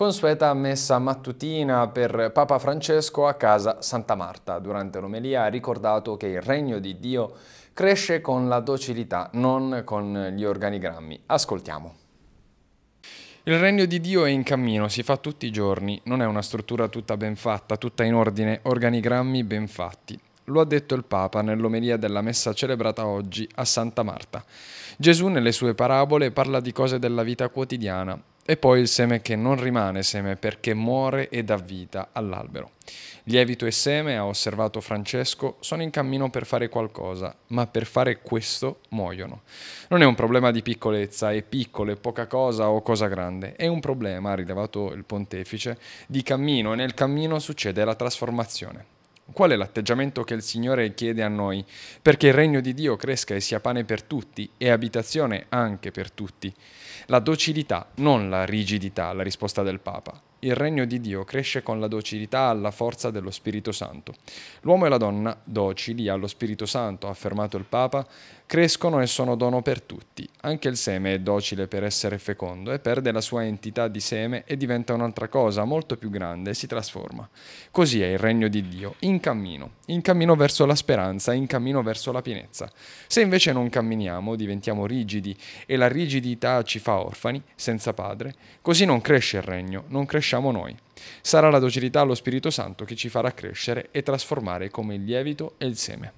consueta messa mattutina per Papa Francesco a casa Santa Marta. Durante l'omelia ha ricordato che il regno di Dio cresce con la docilità, non con gli organigrammi. Ascoltiamo. Il regno di Dio è in cammino, si fa tutti i giorni, non è una struttura tutta ben fatta, tutta in ordine, organigrammi ben fatti. Lo ha detto il Papa nell'omelia della messa celebrata oggi a Santa Marta. Gesù nelle sue parabole parla di cose della vita quotidiana, e poi il seme che non rimane seme perché muore e dà vita all'albero. Lievito e seme, ha osservato Francesco, sono in cammino per fare qualcosa, ma per fare questo muoiono. Non è un problema di piccolezza, è piccolo, è poca cosa o cosa grande, è un problema, ha rilevato il pontefice, di cammino e nel cammino succede la trasformazione. Qual è l'atteggiamento che il Signore chiede a noi? Perché il regno di Dio cresca e sia pane per tutti e abitazione anche per tutti. La docilità, non la rigidità, la risposta del Papa. Il regno di Dio cresce con la docilità alla forza dello Spirito Santo. L'uomo e la donna, docili allo Spirito Santo, ha affermato il Papa, crescono e sono dono per tutti. Anche il seme è docile per essere fecondo e perde la sua entità di seme e diventa un'altra cosa, molto più grande, e si trasforma. Così è il regno di Dio, in cammino, in cammino verso la speranza, in cammino verso la pienezza. Se invece non camminiamo, diventiamo rigidi e la rigidità ci fa orfani, senza padre, così non cresce il regno, non cresce conosciamo noi. Sarà la docilità allo Spirito Santo che ci farà crescere e trasformare come il lievito e il seme.